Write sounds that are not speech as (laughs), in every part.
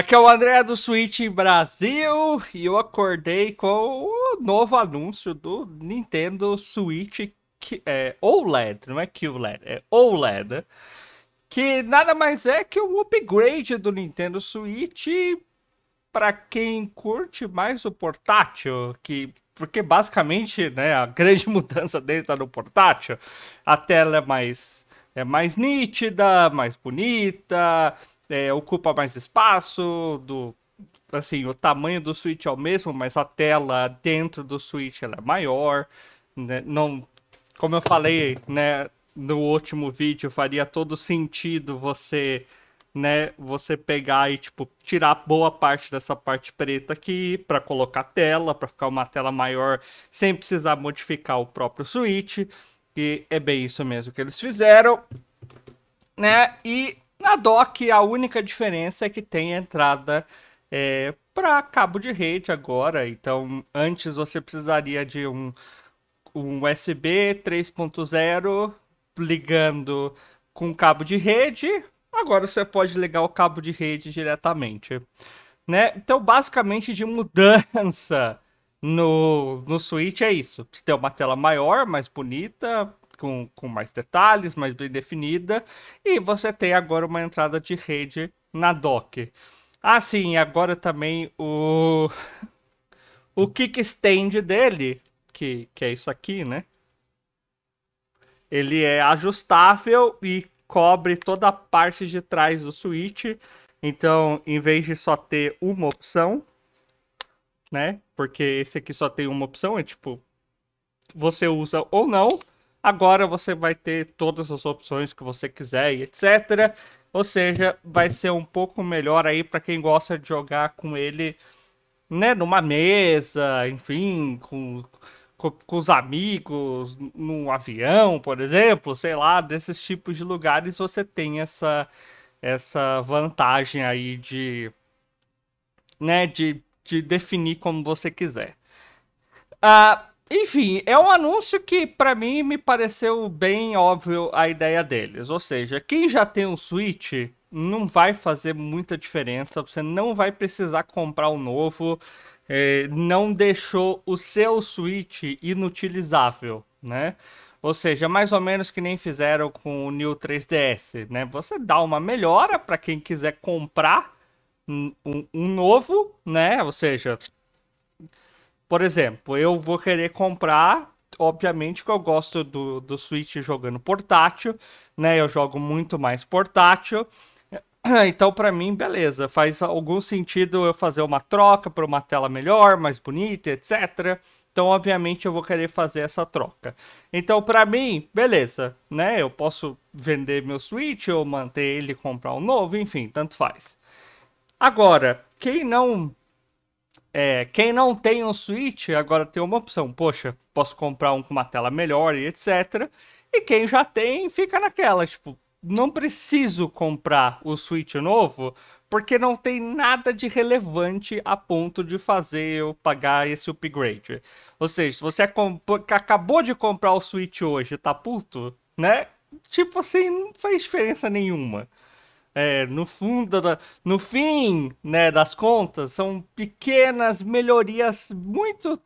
Aqui é o André do Switch Brasil e eu acordei com o novo anúncio do Nintendo Switch é OLED, não é QLED, é OLED, né? que nada mais é que um upgrade do Nintendo Switch para quem curte mais o portátil, que porque basicamente né, a grande (laughs) mudança dele está no portátil. A tela é mais, é mais nítida, mais bonita, é, ocupa mais espaço do assim o tamanho do Switch é o mesmo, mas a tela dentro do Switch ela é maior. Né? Não, como eu falei, né, no último vídeo faria todo sentido você né, você pegar e tipo tirar boa parte dessa parte preta aqui para colocar tela, para ficar uma tela maior, sem precisar modificar o próprio switch, e é bem isso mesmo que eles fizeram, né? E na dock a única diferença é que tem entrada é, para cabo de rede agora, então antes você precisaria de um um USB 3.0 ligando com cabo de rede Agora você pode ligar o cabo de rede diretamente. Né? Então, basicamente, de mudança no, no Switch é isso. Você tem uma tela maior, mais bonita, com, com mais detalhes, mais bem definida. E você tem agora uma entrada de rede na dock. Ah, sim, agora também o. O kickstand dele, que, que é isso aqui, né? Ele é ajustável e cobre toda a parte de trás do Switch. Então, em vez de só ter uma opção, né? Porque esse aqui só tem uma opção, é tipo, você usa ou não. Agora você vai ter todas as opções que você quiser e etc. Ou seja, vai ser um pouco melhor aí para quem gosta de jogar com ele, né, numa mesa, enfim, com com, com, os amigos, num avião, por exemplo, sei lá, desses tipos de lugares você tem essa, essa vantagem aí de, né, de, de definir como você quiser. Ah, enfim, é um anúncio que para mim me pareceu bem óbvio a ideia deles. Ou seja, quem já tem um Switch não vai fazer muita diferença. Você não vai precisar comprar um novo é, não deixou o seu switch inutilizável, né? Ou seja, mais ou menos que nem fizeram com o New 3DS, né? Você dá uma melhora para quem quiser comprar um, um, novo, né? Ou seja, por exemplo, eu vou querer comprar, obviamente que eu gosto do, do Switch jogando portátil, né? Eu jogo muito mais portátil, é, então, para mim, beleza. Faz algum sentido eu fazer uma troca para uma tela melhor, mais bonita, etc. Então, obviamente, eu vou querer fazer essa troca. Então, para mim, beleza, né? Eu posso vender meu Switch ou manter ele, comprar um novo, enfim, tanto faz. Agora, quem não é, quem não tem um Switch agora tem uma opção. Poxa, posso comprar um com uma tela melhor e etc. E quem já tem fica naquela, tipo, não preciso comprar o Switch novo porque não tem nada de relevante a ponto de fazer eu pagar esse upgrade. Ou seja, se você acabou de comprar o Switch hoje tá puto, né? Tipo assim, não faz diferença nenhuma. É, no fundo, no fim né, das contas, são pequenas melhorias muito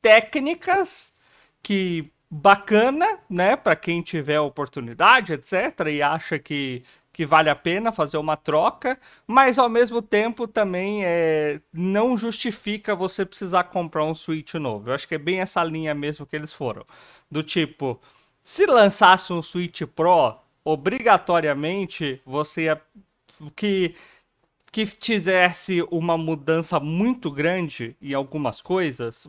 técnicas que bacana, né, para quem tiver oportunidade, etc, e acha que que vale a pena fazer uma troca, mas ao mesmo tempo também é, não justifica você precisar comprar um Switch novo. Eu acho que é bem essa linha mesmo que eles foram. Do tipo, se lançasse um Switch Pro, obrigatoriamente você ia. que que fizesse uma mudança muito grande em algumas coisas,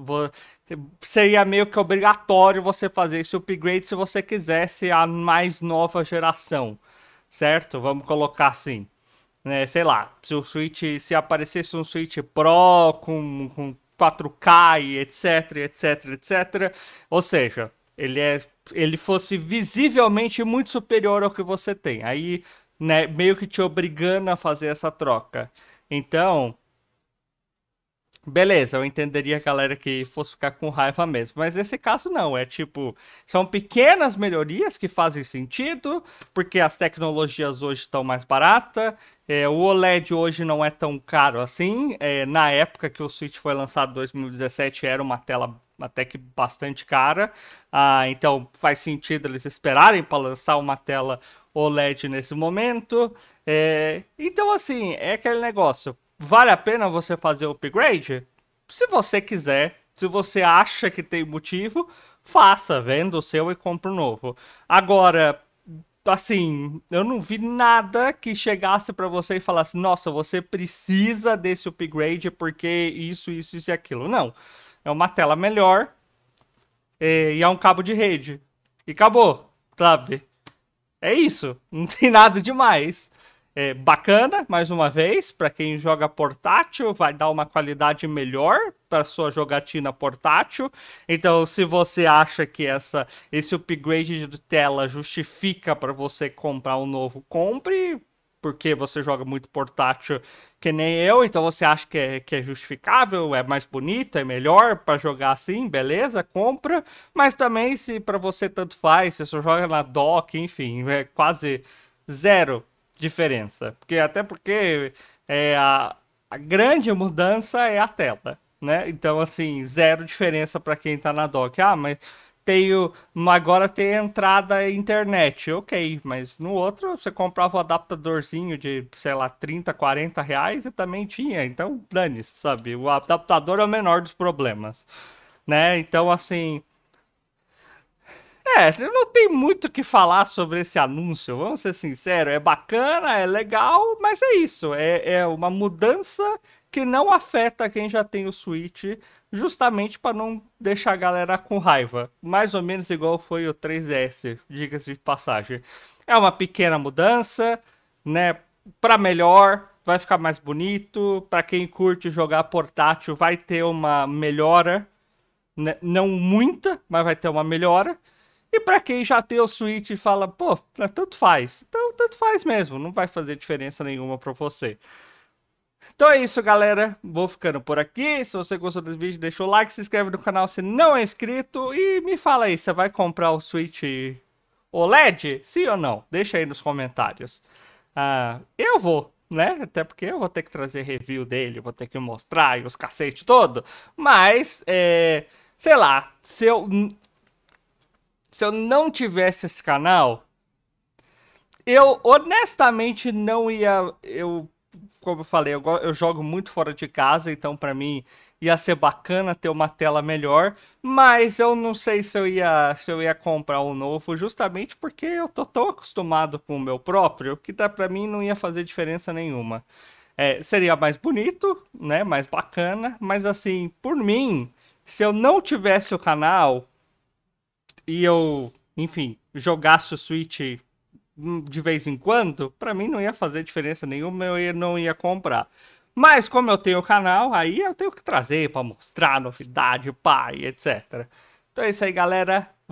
seria meio que obrigatório você fazer esse upgrade se você quisesse a mais nova geração, certo? Vamos colocar assim. Né? Sei lá, se o Switch, se aparecesse um Switch Pro com, com 4K e etc, etc, etc. Ou seja, ele, é, ele fosse visivelmente muito superior ao que você tem. Aí né, meio que te obrigando a fazer essa troca. Então, beleza, eu entenderia a galera que fosse ficar com raiva mesmo, mas nesse caso não, é tipo, são pequenas melhorias que fazem sentido, porque as tecnologias hoje estão mais baratas, é, o OLED hoje não é tão caro assim, é, na época que o Switch foi lançado em 2017 era uma tela até que bastante cara, ah, então faz sentido eles esperarem para lançar uma tela OLED nesse momento. É... Então, assim, é aquele negócio. Vale a pena você fazer o upgrade? Se você quiser, se você acha que tem motivo, faça, venda o seu e compra o um novo. Agora, assim, eu não vi nada que chegasse para você e falasse: "Nossa, você precisa desse upgrade porque isso, isso, isso e aquilo". Não. É uma tela melhor, é, e é um cabo de rede. E acabou, sabe? É isso, (laughs) não tem nada demais. É bacana, mais uma vez, para quem joga portátil, vai dar uma qualidade melhor para sua jogatina portátil. Então, se você acha que essa, esse upgrade de tela justifica para você comprar um novo, compre porque você joga muito portátil que nem eu, então você acha que é, que é justificável, é mais bonito, é melhor para jogar assim, beleza, compra, mas também se para você tanto faz, se você só joga na dock, enfim, é quase zero diferença, porque até porque é, a, a grande mudança é a tela, né? Então assim, zero diferença para quem está na dock. Ah, mas tenho, agora tem entrada internet, ok, mas no outro você comprava o um adaptadorzinho de, sei lá, 30, 40 reais e também tinha, então dane-se, sabe? O adaptador é o menor dos problemas, né? Então, assim. É, eu não tem muito o que falar sobre esse anúncio, vamos ser sinceros. É bacana, é legal, mas é isso. É, é uma mudança que não afeta quem já tem o Switch, justamente para não deixar a galera com raiva. Mais ou menos igual foi o 3DS, diga-se de passagem. É uma pequena mudança, né? Para melhor, vai ficar mais bonito. Para quem curte jogar portátil, vai ter uma melhora, né? não muita, mas vai ter uma melhora. E para quem já tem o Switch e fala, pô, tanto faz. Então, tanto faz mesmo, não vai fazer diferença nenhuma para você. Então é isso, galera. Vou ficando por aqui. Se você gostou desse vídeo, deixa o like, se inscreve no canal se não é inscrito. E me fala aí, você vai comprar o Switch OLED? Sim ou não? Deixa aí nos comentários. Ah, eu vou, né? Até porque eu vou ter que trazer review dele, vou ter que mostrar e os cacete todo. Mas, é, sei lá, se eu, se eu não tivesse esse canal, eu honestamente não ia... Eu como eu falei, eu, eu, jogo muito fora de casa, então para mim ia ser bacana ter uma tela melhor, mas eu não sei se eu ia, se eu ia comprar um novo, justamente porque eu tô tão acostumado com o meu próprio que dá para mim não ia fazer diferença nenhuma. É, seria mais bonito, né, mais bacana, mas assim, por mim, se eu não tivesse o canal e eu, enfim, jogasse o Switch de vez em quando, para mim não ia fazer diferença nenhuma, eu não ia comprar. Mas como eu tenho o canal, aí eu tenho que trazer para mostrar novidade, pai, etc. Então é isso aí, galera.